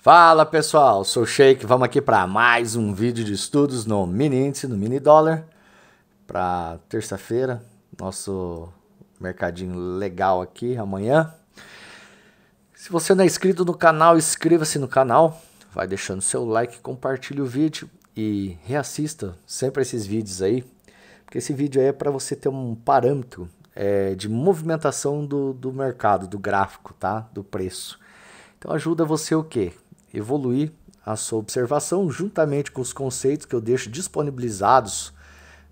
Fala pessoal, sou o Sheik, vamos aqui para mais um vídeo de estudos no mini índice, no mini dólar, para terça-feira, nosso mercadinho legal aqui amanhã. Se você não é inscrito no canal, inscreva-se no canal, vai deixando seu like, compartilhe o vídeo e reassista sempre esses vídeos aí, porque esse vídeo aí é para você ter um parâmetro é, de movimentação do, do mercado, do gráfico, tá? Do preço. Então ajuda você o quê? evoluir a sua observação juntamente com os conceitos que eu deixo disponibilizados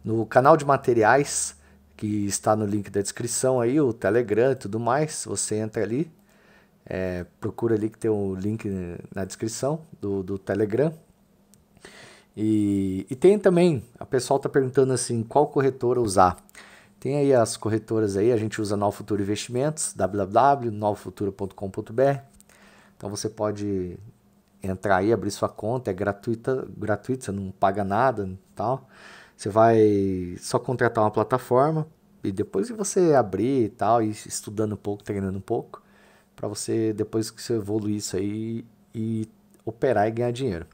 no canal de materiais que está no link da descrição aí, o Telegram e tudo mais. Você entra ali, é, procura ali que tem o um link na descrição do, do Telegram. E, e tem também, a pessoal está perguntando assim, qual corretora usar. Tem aí as corretoras aí, a gente usa Nova Futuro Investimentos, www.novofuturo.com.br. Então você pode entrar aí, abrir sua conta, é gratuita, gratuito, você não paga nada tal. Você vai só contratar uma plataforma e depois você abrir e tal, e estudando um pouco, treinando um pouco, para você, depois que você evoluir isso aí, e operar e ganhar dinheiro.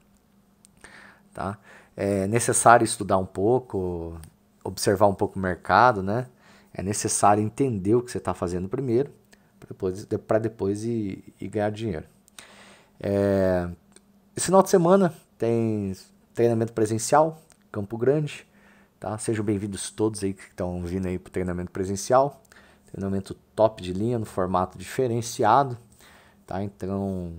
Tá? É necessário estudar um pouco, observar um pouco o mercado, né? É necessário entender o que você está fazendo primeiro, para depois, pra depois ir, e ganhar dinheiro. É, esse final de semana tem treinamento presencial, Campo Grande. Tá? Sejam bem-vindos todos aí que estão vindo aí para o treinamento presencial. Treinamento top de linha, no formato diferenciado. Tá? Então,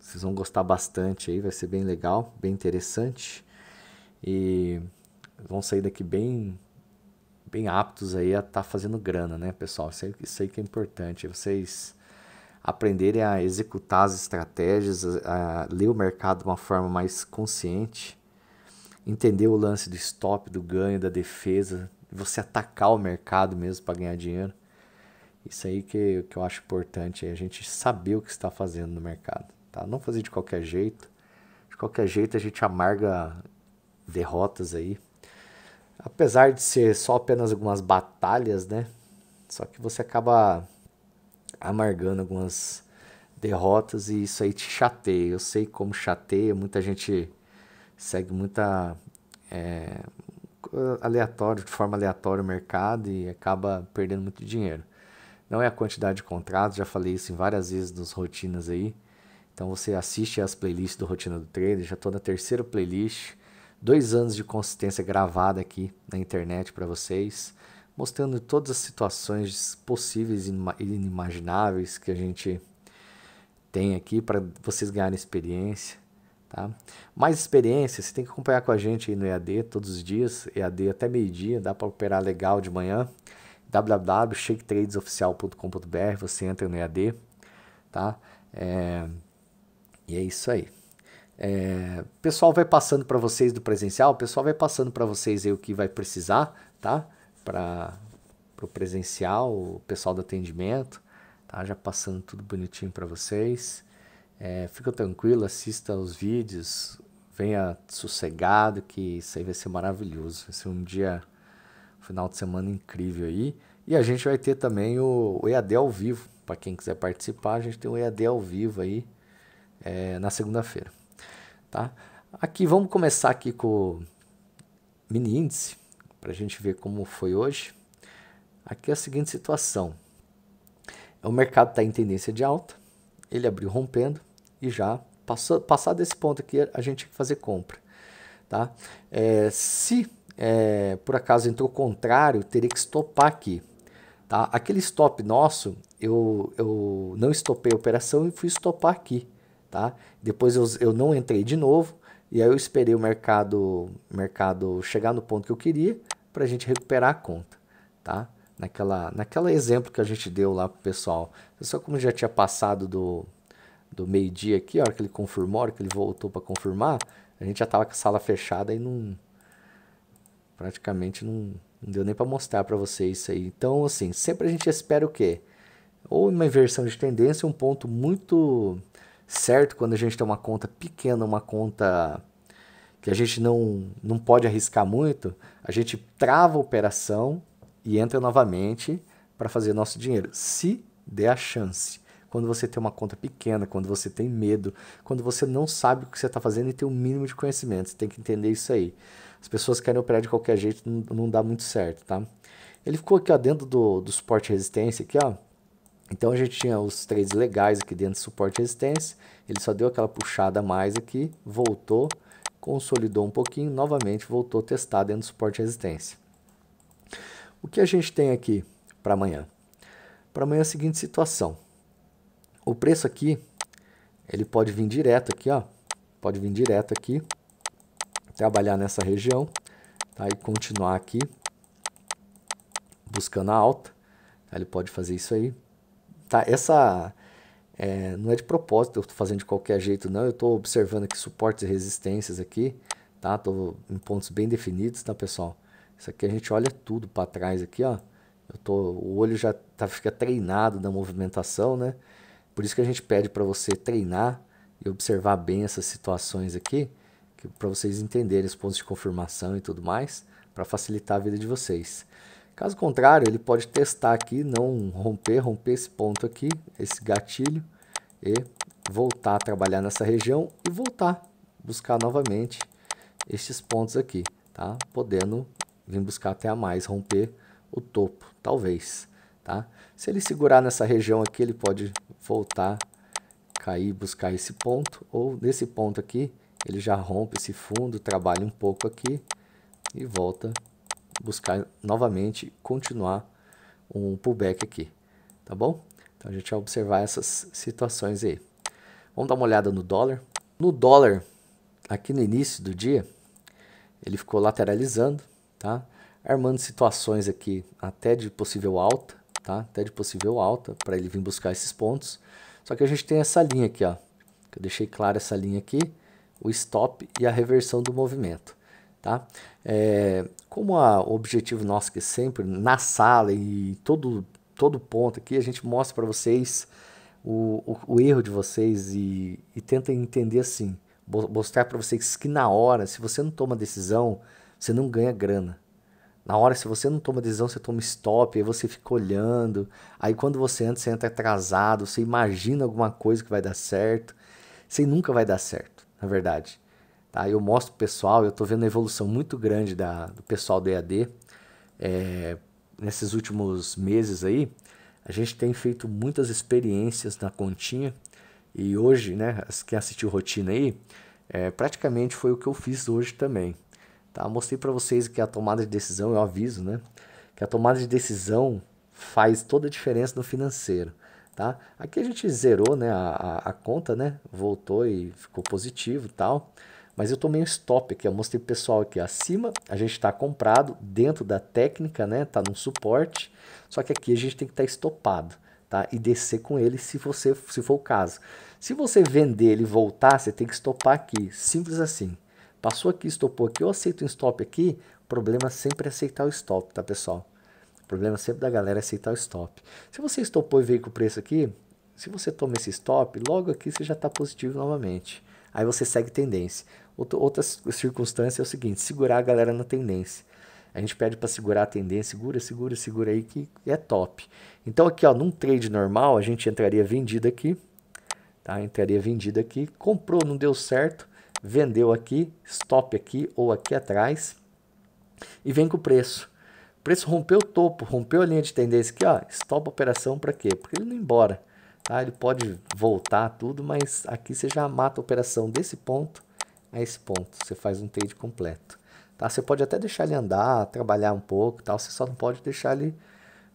vocês vão gostar bastante aí, vai ser bem legal, bem interessante. E vão sair daqui bem bem aptos aí a estar tá fazendo grana, né, pessoal? Isso aí, isso aí que é importante. Vocês aprenderem a executar as estratégias, a ler o mercado de uma forma mais consciente, entender o lance do stop, do ganho, da defesa, você atacar o mercado mesmo para ganhar dinheiro. Isso aí que, que eu acho importante, é a gente saber o que está fazendo no mercado. Tá? Não fazer de qualquer jeito. De qualquer jeito a gente amarga derrotas aí. Apesar de ser só apenas algumas batalhas, né? Só que você acaba amargando algumas derrotas e isso aí te chateia. Eu sei como chateia, muita gente segue muita é, aleatório, de forma aleatória o mercado e acaba perdendo muito dinheiro. Não é a quantidade de contratos, já falei isso em várias vezes nos rotinas aí. Então você assiste as playlists do Rotina do Trader, já estou na terceira playlist, dois anos de consistência gravada aqui na internet para vocês mostrando todas as situações possíveis e inimagináveis que a gente tem aqui para vocês ganharem experiência. Tá? Mais experiência, você tem que acompanhar com a gente aí no EAD todos os dias, EAD até meio-dia, dá para operar legal de manhã. www.shaketradesoficial.com.br, você entra no EAD, tá? É... E é isso aí. É, pessoal vai passando para vocês do presencial, pessoal vai passando para vocês aí o que vai precisar, tá? para o presencial, o pessoal do atendimento, tá? Já passando tudo bonitinho para vocês. É, fica tranquilo, assista os vídeos, venha sossegado, que isso aí vai ser maravilhoso. Vai ser um dia, final de semana incrível aí. E a gente vai ter também o, o EAD ao vivo. Para quem quiser participar, a gente tem o EAD ao vivo aí é, na segunda-feira. Tá? Aqui, vamos começar aqui com o mini índice para a gente ver como foi hoje. Aqui é a seguinte situação: é, o mercado está em tendência de alta, ele abriu rompendo e já passou, passado esse ponto aqui a gente tem que fazer compra, tá? É, se é, por acaso entrou contrário, teria que estopar aqui, tá? Aquele stop nosso, eu, eu não estopei a operação e fui estopar aqui, tá? Depois eu, eu não entrei de novo e aí eu esperei o mercado mercado chegar no ponto que eu queria para a gente recuperar a conta, tá? Naquela, naquela exemplo que a gente deu lá pro pessoal. Só como já tinha passado do, do meio-dia aqui, a hora que ele confirmou, a hora que ele voltou para confirmar, a gente já estava com a sala fechada e não praticamente não, não deu nem para mostrar para vocês isso aí. Então, assim, sempre a gente espera o quê? Ou uma inversão de tendência, um ponto muito certo quando a gente tem uma conta pequena, uma conta que a gente não, não pode arriscar muito, a gente trava a operação e entra novamente para fazer nosso dinheiro, se der a chance. Quando você tem uma conta pequena, quando você tem medo, quando você não sabe o que você está fazendo e tem o um mínimo de conhecimento, você tem que entender isso aí. As pessoas querem operar de qualquer jeito, não, não dá muito certo, tá? Ele ficou aqui ó, dentro do, do suporte resistência aqui, ó. Então a gente tinha os três legais aqui dentro de suporte resistência. Ele só deu aquela puxada a mais aqui, voltou, consolidou um pouquinho, novamente voltou testar dentro do suporte resistência. O que a gente tem aqui para amanhã? Para amanhã é a seguinte situação. O preço aqui, ele pode vir direto aqui, ó, pode vir direto aqui, trabalhar nessa região, tá? E continuar aqui buscando a alta. Ele pode fazer isso aí. Tá? Essa é, não é de propósito eu estou fazendo de qualquer jeito, não. Eu estou observando aqui suportes e resistências aqui, tá? Estou em pontos bem definidos, tá, pessoal? Isso aqui a gente olha tudo para trás aqui, ó. Eu tô, o olho já tá, fica treinado da movimentação, né? Por isso que a gente pede para você treinar e observar bem essas situações aqui, para vocês entenderem os pontos de confirmação e tudo mais, para facilitar a vida de vocês. Caso contrário, ele pode testar aqui, não romper, romper esse ponto aqui, esse gatilho, e voltar a trabalhar nessa região e voltar, buscar novamente estes pontos aqui, tá? Podendo vir buscar até a mais, romper o topo, talvez, tá? Se ele segurar nessa região aqui, ele pode voltar, cair, buscar esse ponto, ou nesse ponto aqui, ele já rompe esse fundo, trabalha um pouco aqui e volta buscar novamente continuar um pullback aqui, tá bom? Então a gente vai observar essas situações aí. Vamos dar uma olhada no dólar. No dólar, aqui no início do dia, ele ficou lateralizando, tá? Armando situações aqui até de possível alta, tá? Até de possível alta, para ele vir buscar esses pontos. Só que a gente tem essa linha aqui, ó. Que eu deixei clara essa linha aqui, o stop e a reversão do movimento. Tá? É, como a, o objetivo nosso que é sempre na sala e todo todo ponto aqui a gente mostra para vocês o, o, o, erro de vocês e, e tenta entender assim, mostrar para vocês que na hora, se você não toma decisão, você não ganha grana. Na hora, se você não toma decisão, você toma stop, aí você fica olhando. Aí quando você entra, você entra atrasado, você imagina alguma coisa que vai dar certo. Você nunca vai dar certo, na verdade. Tá? Eu mostro o pessoal, eu estou vendo a evolução muito grande da, do pessoal do EAD é, nesses últimos meses aí. A gente tem feito muitas experiências na continha e hoje, né, quem assistiu Rotina aí, é, praticamente foi o que eu fiz hoje também. Tá? Mostrei para vocês que a tomada de decisão, eu aviso, né, que a tomada de decisão faz toda a diferença no financeiro. Tá? Aqui a gente zerou né, a, a conta, né, voltou e ficou positivo tal mas eu tomei um stop aqui, eu mostrei o pessoal aqui acima, a gente está comprado dentro da técnica, né? Tá no suporte, só que aqui a gente tem que estar tá estopado, tá? E descer com ele se você se for o caso. Se você vender ele voltar, você tem que estopar aqui, simples assim. Passou aqui, estopou aqui, eu aceito um stop aqui, problema sempre é aceitar o stop, tá pessoal? O problema sempre da galera é aceitar o stop. Se você estopou e veio com o preço aqui, se você toma esse stop, logo aqui você já está positivo novamente. Aí você segue tendência. Outra circunstância é o seguinte: segurar a galera na tendência. A gente pede para segurar a tendência, segura, segura, segura aí que é top. Então aqui, ó, num trade normal, a gente entraria vendido aqui, tá? Entraria vendido aqui, comprou, não deu certo, vendeu aqui, stop aqui ou aqui atrás e vem com o preço. O preço rompeu o topo, rompeu a linha de tendência aqui, ó, stop a operação para quê? Porque ele não ia embora. Ah, Ele pode voltar tudo, mas aqui você já mata a operação desse ponto a esse ponto. Você faz um trade completo. Tá? Você pode até deixar ele andar, trabalhar um pouco, tal. você só não pode deixar ele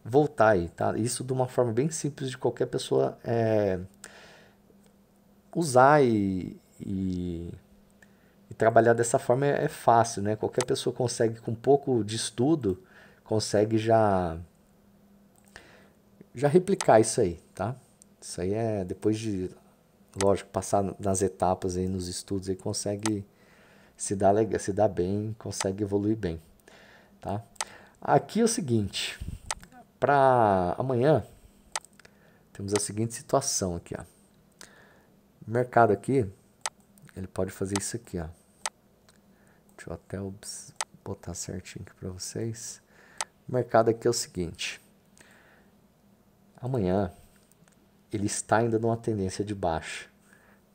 voltar aí. Tá? Isso de uma forma bem simples de qualquer pessoa é, usar e, e, e, trabalhar dessa forma é, é fácil. Né? Qualquer pessoa consegue, com um pouco de estudo, consegue já já replicar isso aí, tá? Isso aí é depois de, lógico, passar nas etapas aí nos estudos aí consegue se dar se dar bem, consegue evoluir bem, tá? Aqui é o seguinte, para amanhã temos a seguinte situação aqui, ó. O mercado aqui, ele pode fazer isso aqui, ó. Deixa eu até botar certinho aqui para vocês. O mercado aqui é o seguinte. Amanhã ele está ainda numa tendência de baixa.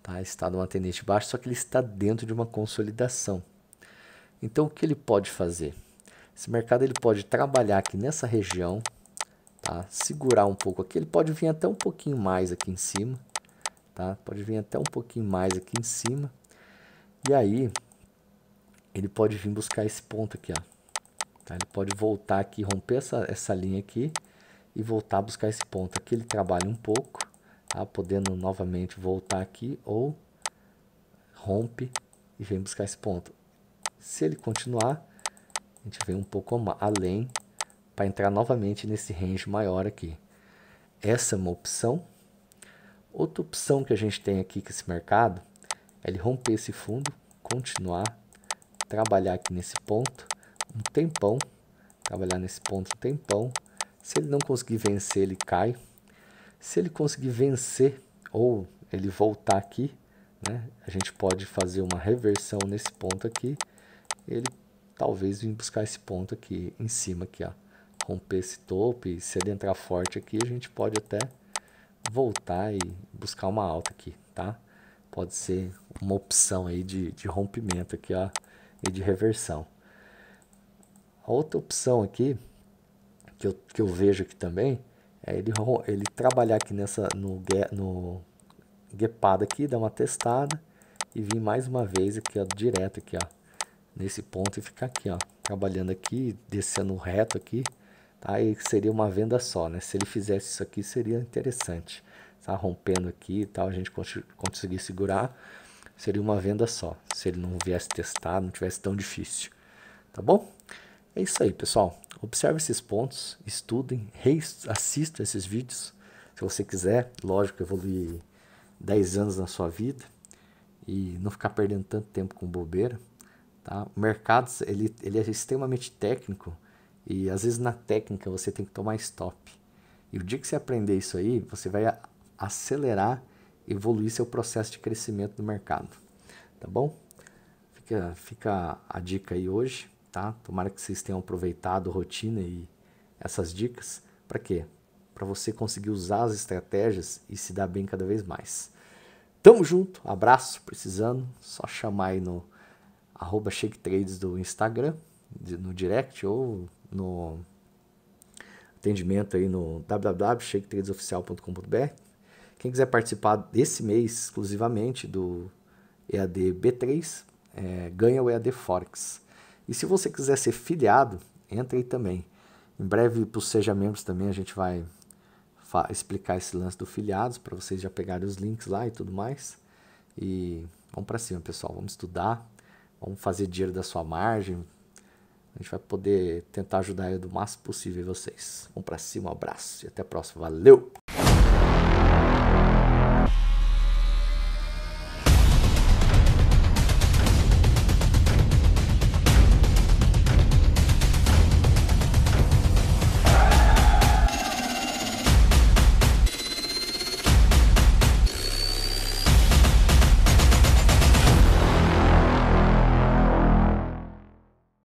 Tá? Está numa tendência de baixa, só que ele está dentro de uma consolidação. Então, o que ele pode fazer? Esse mercado ele pode trabalhar aqui nessa região, tá? segurar um pouco aqui. Ele pode vir até um pouquinho mais aqui em cima. Tá? Pode vir até um pouquinho mais aqui em cima. E aí, ele pode vir buscar esse ponto aqui. Ó. Tá? Ele pode voltar aqui, romper essa, essa linha aqui e voltar a buscar esse ponto. Aqui ele trabalha um pouco, tá? podendo novamente voltar aqui ou rompe e vem buscar esse ponto. Se ele continuar, a gente vem um pouco além para entrar novamente nesse range maior aqui. Essa é uma opção. Outra opção que a gente tem aqui com esse mercado é ele romper esse fundo, continuar, trabalhar aqui nesse ponto um tempão, trabalhar nesse ponto um tempão, se ele não conseguir vencer, ele cai. Se ele conseguir vencer ou ele voltar aqui, né, a gente pode fazer uma reversão nesse ponto aqui. Ele talvez vir buscar esse ponto aqui em cima aqui, ó. Romper esse topo e se ele entrar forte aqui, a gente pode até voltar e buscar uma alta aqui, tá? Pode ser uma opção aí de, de rompimento aqui, ó, e de reversão. A outra opção aqui que eu, que eu vejo aqui também, é ele, ele trabalhar aqui nessa, no, no guepado aqui, dar uma testada e vir mais uma vez aqui, ó, direto aqui, ó, nesse ponto e ficar aqui, ó, trabalhando aqui, descendo reto aqui, tá? E seria uma venda só, né? Se ele fizesse isso aqui, seria interessante, tá? Rompendo aqui e tal, a gente conseguir segurar, seria uma venda só, se ele não viesse testar, não tivesse tão difícil, tá bom? É isso aí, pessoal. Observe esses pontos, estudem, assista esses vídeos, se você quiser, lógico, evoluir 10 anos na sua vida e não ficar perdendo tanto tempo com bobeira, tá? O mercado, ele, ele é extremamente técnico e às vezes na técnica você tem que tomar stop. E o dia que você aprender isso aí, você vai acelerar, evoluir seu processo de crescimento no mercado, tá bom? Fica, fica a dica aí hoje tá? Tomara que vocês tenham aproveitado a rotina e essas dicas. Para quê? Para você conseguir usar as estratégias e se dar bem cada vez mais. Tamo junto, abraço, precisando, só chamar aí no arroba Shake Trades do Instagram, no direct ou no atendimento aí no www.shaketradesoficial.com.br. Quem quiser participar desse mês exclusivamente do EAD B3, é, ganha o EAD Forex. E se você quiser ser filiado, entre aí também. Em breve, para os Seja Membros também, a gente vai explicar esse lance do filiados para vocês já pegarem os links lá e tudo mais. E vamos para cima, pessoal. Vamos estudar, vamos fazer dinheiro da sua margem. A gente vai poder tentar ajudar do máximo possível vocês. Vamos para cima, um abraço e até a próxima. Valeu!